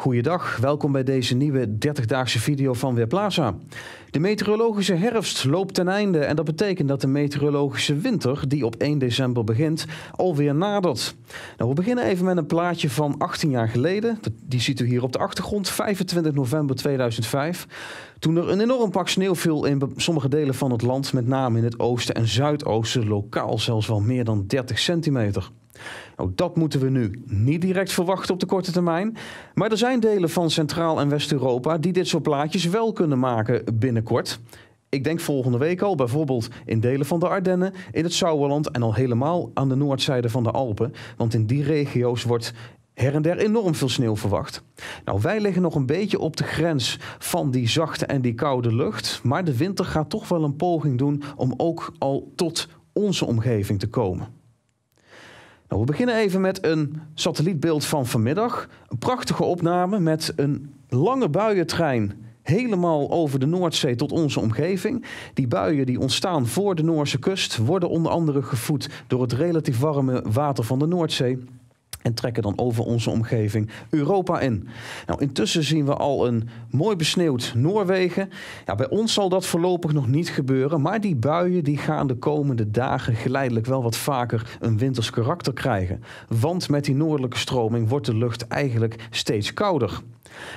Goeiedag, welkom bij deze nieuwe 30-daagse video van Weerplaza. De meteorologische herfst loopt ten einde en dat betekent dat de meteorologische winter, die op 1 december begint, alweer nadert. Nou, we beginnen even met een plaatje van 18 jaar geleden. Die ziet u hier op de achtergrond, 25 november 2005. Toen er een enorm pak sneeuw viel in sommige delen van het land, met name in het oosten en zuidoosten, lokaal zelfs wel meer dan 30 centimeter. Nou, dat moeten we nu niet direct verwachten op de korte termijn. Maar er zijn delen van Centraal- en West-Europa die dit soort plaatjes wel kunnen maken binnenkort. Ik denk volgende week al, bijvoorbeeld in delen van de Ardennen, in het Sauerland en al helemaal aan de noordzijde van de Alpen. Want in die regio's wordt her en der enorm veel sneeuw verwacht. Nou, wij liggen nog een beetje op de grens van die zachte en die koude lucht. Maar de winter gaat toch wel een poging doen om ook al tot onze omgeving te komen. Nou, we beginnen even met een satellietbeeld van vanmiddag. Een prachtige opname met een lange buientrein helemaal over de Noordzee tot onze omgeving. Die buien die ontstaan voor de Noorse kust worden onder andere gevoed door het relatief warme water van de Noordzee. En trekken dan over onze omgeving Europa in. Nou, intussen zien we al een mooi besneeuwd Noorwegen. Ja, bij ons zal dat voorlopig nog niet gebeuren. Maar die buien die gaan de komende dagen geleidelijk wel wat vaker een winters karakter krijgen. Want met die noordelijke stroming wordt de lucht eigenlijk steeds kouder.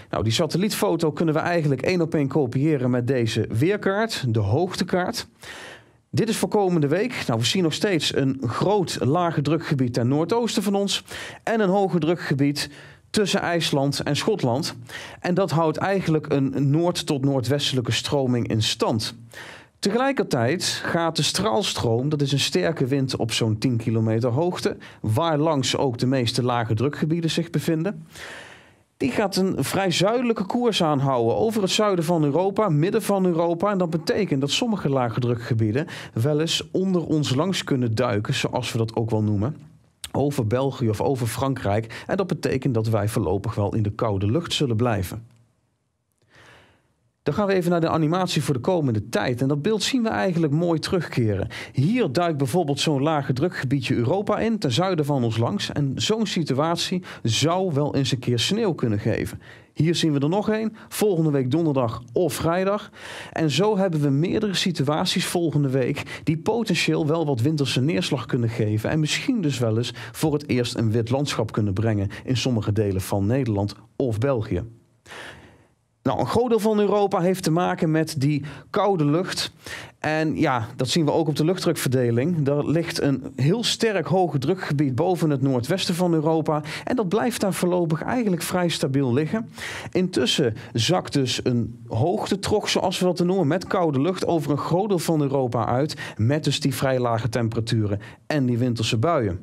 Nou, die satellietfoto kunnen we eigenlijk één op één kopiëren met deze weerkaart, de hoogtekaart. Dit is voor komende week. Nou, we zien nog steeds een groot lage drukgebied ten noordoosten van ons. En een hoge drukgebied tussen IJsland en Schotland. En dat houdt eigenlijk een noord- tot noordwestelijke stroming in stand. Tegelijkertijd gaat de straalstroom, dat is een sterke wind op zo'n 10 kilometer hoogte, waar langs ook de meeste lage drukgebieden zich bevinden. Die gaat een vrij zuidelijke koers aanhouden over het zuiden van Europa, midden van Europa. En dat betekent dat sommige lage wel eens onder ons langs kunnen duiken, zoals we dat ook wel noemen over België of over Frankrijk. En dat betekent dat wij voorlopig wel in de koude lucht zullen blijven. Dan gaan we even naar de animatie voor de komende tijd. En dat beeld zien we eigenlijk mooi terugkeren. Hier duikt bijvoorbeeld zo'n lage drukgebiedje Europa in, ten zuiden van ons langs. En zo'n situatie zou wel eens een keer sneeuw kunnen geven. Hier zien we er nog één, volgende week donderdag of vrijdag. En zo hebben we meerdere situaties volgende week die potentieel wel wat winterse neerslag kunnen geven. En misschien dus wel eens voor het eerst een wit landschap kunnen brengen in sommige delen van Nederland of België. Nou, een groot deel van Europa heeft te maken met die koude lucht. En ja, dat zien we ook op de luchtdrukverdeling. Daar ligt een heel sterk hoge drukgebied boven het noordwesten van Europa. En dat blijft daar voorlopig eigenlijk vrij stabiel liggen. Intussen zakt dus een hoogtetrog, zoals we dat noemen, met koude lucht over een groot deel van Europa uit. Met dus die vrij lage temperaturen en die winterse buien.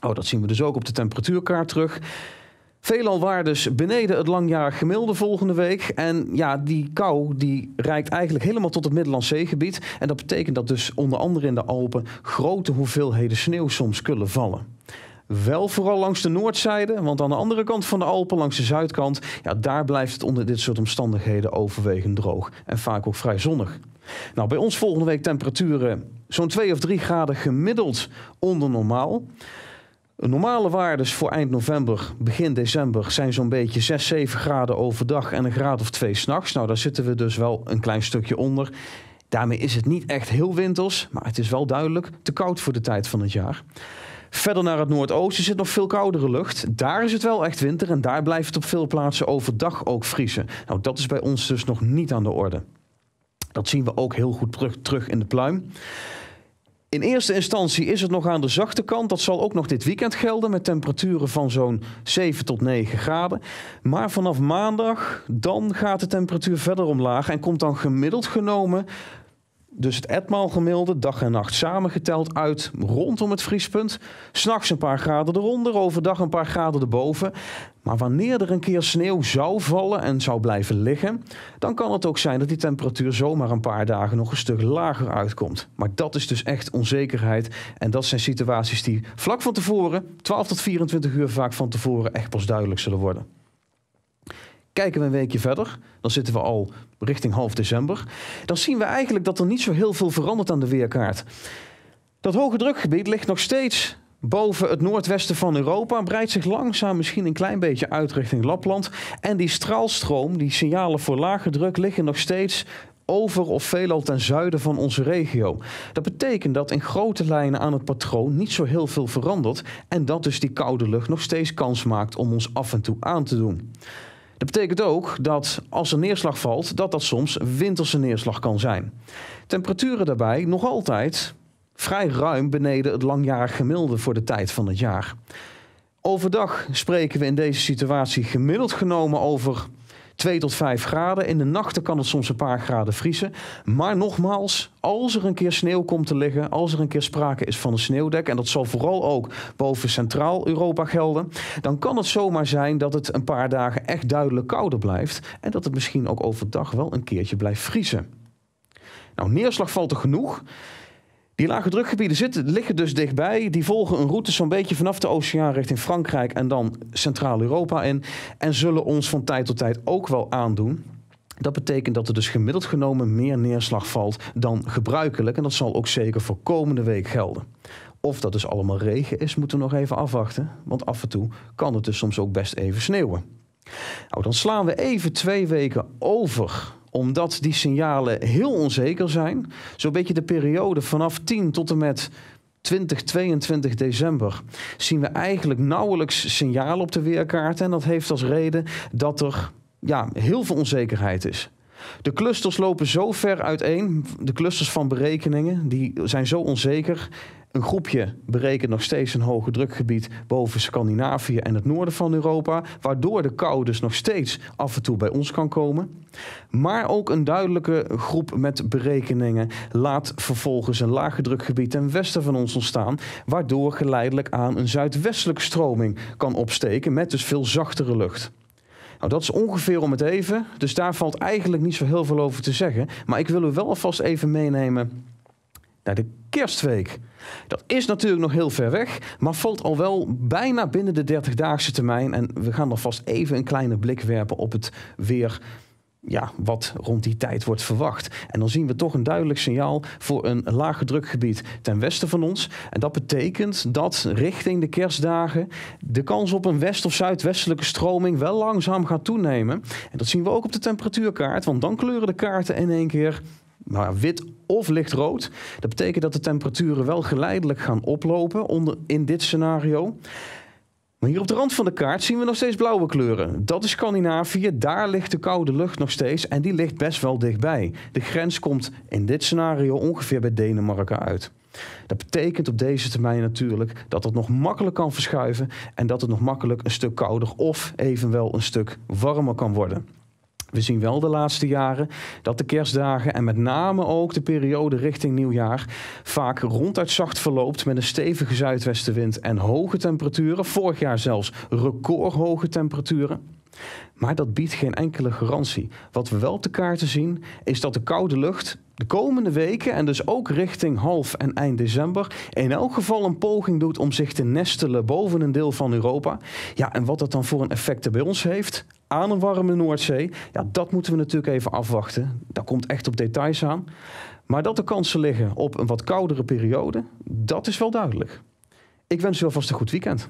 Oh, dat zien we dus ook op de temperatuurkaart terug. Veelal waardes beneden het langjarig gemiddelde volgende week. En ja, die kou die reikt eigenlijk helemaal tot het Middellandse zeegebied. En dat betekent dat dus onder andere in de Alpen grote hoeveelheden sneeuw soms kunnen vallen. Wel vooral langs de noordzijde, want aan de andere kant van de Alpen, langs de zuidkant, ja, daar blijft het onder dit soort omstandigheden overwegend droog en vaak ook vrij zonnig. Nou, bij ons volgende week temperaturen zo'n 2 of 3 graden gemiddeld onder normaal. Normale waardes voor eind november, begin december zijn zo'n beetje 6, 7 graden overdag en een graad of 2 s'nachts. Nou, daar zitten we dus wel een klein stukje onder. Daarmee is het niet echt heel winters, maar het is wel duidelijk te koud voor de tijd van het jaar. Verder naar het noordoosten zit nog veel koudere lucht. Daar is het wel echt winter en daar blijft het op veel plaatsen overdag ook vriezen. Nou, dat is bij ons dus nog niet aan de orde. Dat zien we ook heel goed terug in de pluim in eerste instantie is het nog aan de zachte kant. Dat zal ook nog dit weekend gelden met temperaturen van zo'n 7 tot 9 graden. Maar vanaf maandag dan gaat de temperatuur verder omlaag en komt dan gemiddeld genomen dus het etmaal gemiddelde, dag en nacht samengeteld, uit rondom het vriespunt. S'nachts een paar graden eronder, overdag een paar graden erboven. Maar wanneer er een keer sneeuw zou vallen en zou blijven liggen, dan kan het ook zijn dat die temperatuur zomaar een paar dagen nog een stuk lager uitkomt. Maar dat is dus echt onzekerheid. En dat zijn situaties die vlak van tevoren, 12 tot 24 uur vaak van tevoren, echt pas duidelijk zullen worden. Kijken we een weekje verder, dan zitten we al richting half december. Dan zien we eigenlijk dat er niet zo heel veel verandert aan de weerkaart. Dat hoge drukgebied ligt nog steeds boven het noordwesten van Europa, breidt zich langzaam misschien een klein beetje uit richting Lapland. En die straalstroom, die signalen voor lage druk, liggen nog steeds over of veelal ten zuiden van onze regio. Dat betekent dat in grote lijnen aan het patroon niet zo heel veel verandert en dat dus die koude lucht nog steeds kans maakt om ons af en toe aan te doen. Dat betekent ook dat als er neerslag valt, dat dat soms winterse neerslag kan zijn. Temperaturen daarbij nog altijd vrij ruim beneden het langjarig gemiddelde voor de tijd van het jaar. Overdag spreken we in deze situatie gemiddeld genomen over 2 tot 5 graden. In de nachten kan het soms een paar graden vriezen. Maar nogmaals, als er een keer sneeuw komt te liggen, als er een keer sprake is van een sneeuwdek, en dat zal vooral ook boven Centraal-Europa gelden, dan kan het zomaar zijn dat het een paar dagen echt duidelijk kouder blijft en dat het misschien ook overdag wel een keertje blijft vriezen. Nou, neerslag valt er genoeg. Die lage drukgebieden zitten, liggen dus dichtbij. Die volgen een route zo'n beetje vanaf de oceaan richting Frankrijk en dan Centraal-Europa in. En zullen ons van tijd tot tijd ook wel aandoen. Dat betekent dat er dus gemiddeld genomen meer neerslag valt dan gebruikelijk. En dat zal ook zeker voor komende week gelden. Of dat dus allemaal regen is, moeten we nog even afwachten. Want af en toe kan het dus soms ook best even sneeuwen. Nou, dan slaan we even twee weken over omdat die signalen heel onzeker zijn. Zo'n beetje de periode vanaf 10 tot en met 20, 22 december zien we eigenlijk nauwelijks signalen op de weerkaart. En dat heeft als reden dat er ja, heel veel onzekerheid is. De clusters lopen zo ver uiteen, de clusters van berekeningen, die zijn zo onzeker een groepje berekent nog steeds een hoge drukgebied boven Scandinavië en het noorden van Europa, waardoor de kou dus nog steeds af en toe bij ons kan komen. Maar ook een duidelijke groep met berekeningen laat vervolgens een lage drukgebied ten westen van ons ontstaan, waardoor geleidelijk aan een zuidwestelijke stroming kan opsteken met dus veel zachtere lucht. Nou, dat is ongeveer om het even, dus daar valt eigenlijk niet zo heel veel over te zeggen, maar ik wil u wel alvast even meenemen naar de kerstweek. Dat is natuurlijk nog heel ver weg, maar valt al wel bijna binnen de 30-daagse termijn. En we gaan vast even een kleine blik werpen op het weer ja, wat rond die tijd wordt verwacht. En dan zien we toch een duidelijk signaal voor een lage drukgebied ten westen van ons. En dat betekent dat richting de kerstdagen de kans op een west- of zuidwestelijke stroming wel langzaam gaat toenemen. En dat zien we ook op de temperatuurkaart, want dan kleuren de kaarten in één keer nou wit of lichtrood. Dat betekent dat de temperaturen wel geleidelijk gaan oplopen onder, in dit scenario. Maar hier op de rand van de kaart zien we nog steeds blauwe kleuren. Dat is Scandinavië, daar ligt de koude lucht nog steeds en die ligt best wel dichtbij. De grens komt in dit scenario ongeveer bij Denemarken uit. Dat betekent op deze termijn natuurlijk dat het nog makkelijk kan verschuiven en dat het nog makkelijk een stuk kouder of evenwel een stuk warmer kan worden. We zien wel de laatste jaren dat de kerstdagen en met name ook de periode richting nieuwjaar vaak ronduit zacht verloopt met een stevige zuidwestenwind en hoge temperaturen. Vorig jaar zelfs recordhoge temperaturen. Maar dat biedt geen enkele garantie. Wat we wel te kaarten zien, is dat de koude lucht de komende weken en dus ook richting half en eind december in elk geval een poging doet om zich te nestelen boven een deel van Europa. Ja, en wat dat dan voor een effect bij ons heeft aan een warme Noordzee, ja, dat moeten we natuurlijk even afwachten. Daar komt echt op details aan. Maar dat de kansen liggen op een wat koudere periode, dat is wel duidelijk. Ik wens u alvast een goed weekend.